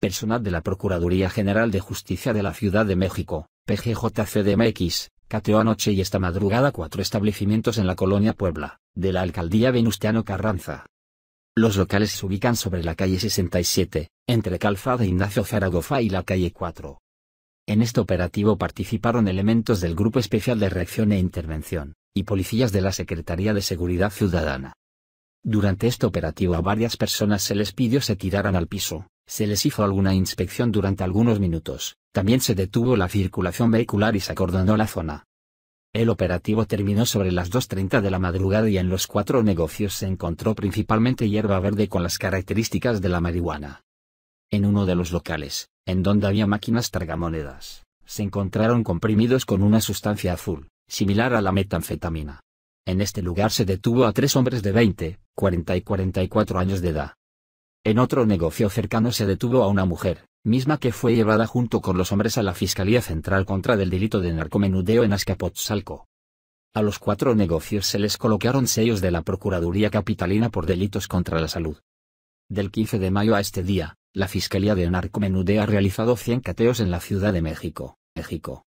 Personal de la Procuraduría General de Justicia de la Ciudad de México, PGJCDMX, cateó anoche y esta madrugada cuatro establecimientos en la colonia Puebla, de la alcaldía Venustiano Carranza. Los locales se ubican sobre la calle 67, entre Calzada Ignacio Zaragoza y la calle 4. En este operativo participaron elementos del Grupo Especial de Reacción e Intervención, y policías de la Secretaría de Seguridad Ciudadana. Durante este operativo a varias personas se les pidió se tiraran al piso, se les hizo alguna inspección durante algunos minutos, también se detuvo la circulación vehicular y se acordonó la zona. El operativo terminó sobre las 2.30 de la madrugada y en los cuatro negocios se encontró principalmente hierba verde con las características de la marihuana. En uno de los locales, en donde había máquinas tragamonedas, se encontraron comprimidos con una sustancia azul, similar a la metanfetamina. En este lugar se detuvo a tres hombres de 20, 40 y 44 años de edad, en otro negocio cercano se detuvo a una mujer, misma que fue llevada junto con los hombres a la Fiscalía Central contra del delito de narcomenudeo en Azcapotzalco. A los cuatro negocios se les colocaron sellos de la Procuraduría Capitalina por delitos contra la salud. Del 15 de mayo a este día, la Fiscalía de Narcomenudeo ha realizado 100 cateos en la Ciudad de México, México,